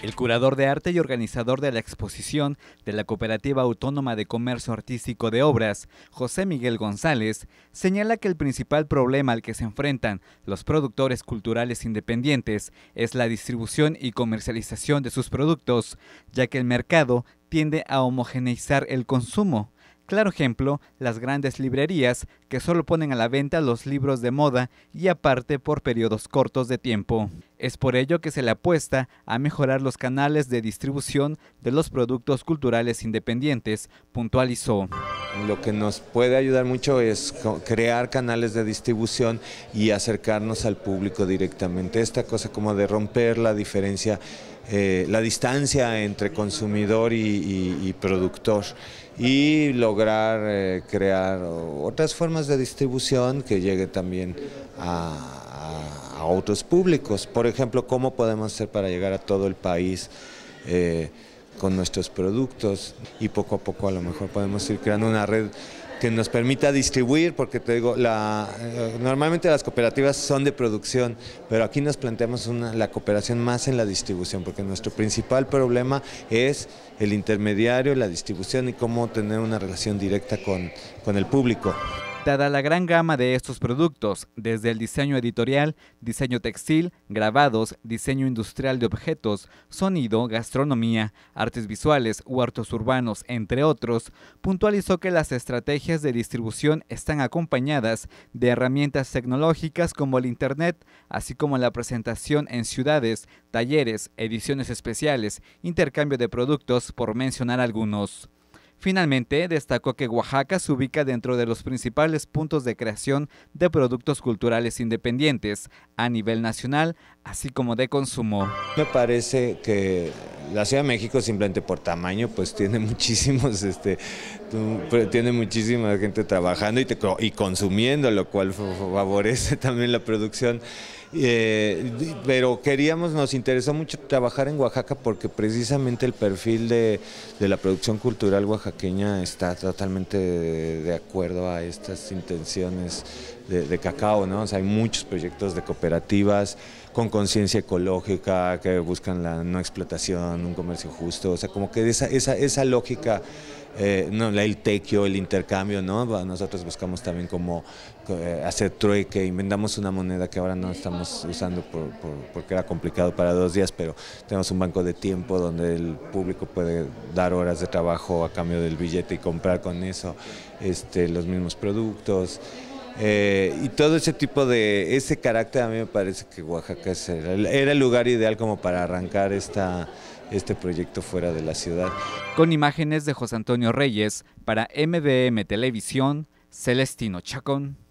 El curador de arte y organizador de la exposición de la Cooperativa Autónoma de Comercio Artístico de Obras, José Miguel González, señala que el principal problema al que se enfrentan los productores culturales independientes es la distribución y comercialización de sus productos, ya que el mercado tiende a homogeneizar el consumo Claro ejemplo, las grandes librerías que solo ponen a la venta los libros de moda y aparte por periodos cortos de tiempo. Es por ello que se le apuesta a mejorar los canales de distribución de los productos culturales independientes, puntualizó lo que nos puede ayudar mucho es crear canales de distribución y acercarnos al público directamente. Esta cosa como de romper la diferencia, eh, la distancia entre consumidor y, productor y lograr eh, crear otras formas de distribución que llegue también a, otros públicos. Por ejemplo, cómo podemos hacer para llegar a todo el país. Eh, con nuestros productos y poco a poco a lo mejor podemos ir creando una red que nos permita distribuir, porque te digo, la, eh, normalmente las cooperativas son de producción, pero aquí nos planteamos una, la cooperación más en la distribución, porque nuestro principal problema es el intermediario, la distribución y cómo tener una relación directa con, con el público. Dada la gran gama de estos productos, desde el diseño editorial, diseño textil, grabados, diseño industrial de objetos, sonido, gastronomía, artes visuales huertos urbanos, entre otros, puntualizó que las estrategias de distribución están acompañadas de herramientas tecnológicas como el Internet, así como la presentación en ciudades, talleres, ediciones especiales, intercambio de productos, por mencionar algunos. Finalmente, destacó que Oaxaca se ubica dentro de los principales puntos de creación de productos culturales independientes a nivel nacional, así como de consumo. Me parece que la Ciudad de México simplemente por tamaño pues tiene muchísimos este, tiene muchísima gente trabajando y, y consumiendo, lo cual favorece también la producción. Eh, pero queríamos, nos interesó mucho trabajar en Oaxaca porque precisamente el perfil de, la producción cultural oaxaqueña está totalmente de, acuerdo a estas intenciones de, cacao, ¿no? O sea, hay muchos proyectos de cooperativas con conciencia ecológica que buscan la no explotación, un comercio justo, o sea, como que esa, esa, esa lógica eh, no, el tequio, el intercambio, ¿no? Nosotros buscamos también como eh, hacer trueque, inventamos una moneda que ahora no estamos usando por, porque era complicado para dos días, pero tenemos un banco de tiempo donde el público puede dar horas de trabajo a cambio del billete y comprar con eso este, los mismos productos. Eh, y todo ese tipo de, ese carácter a mí me parece que Oaxaca era, el lugar ideal como para arrancar esta, este proyecto fuera de la ciudad. Con imágenes de José Antonio Reyes para MBM Televisión, Celestino Chacón.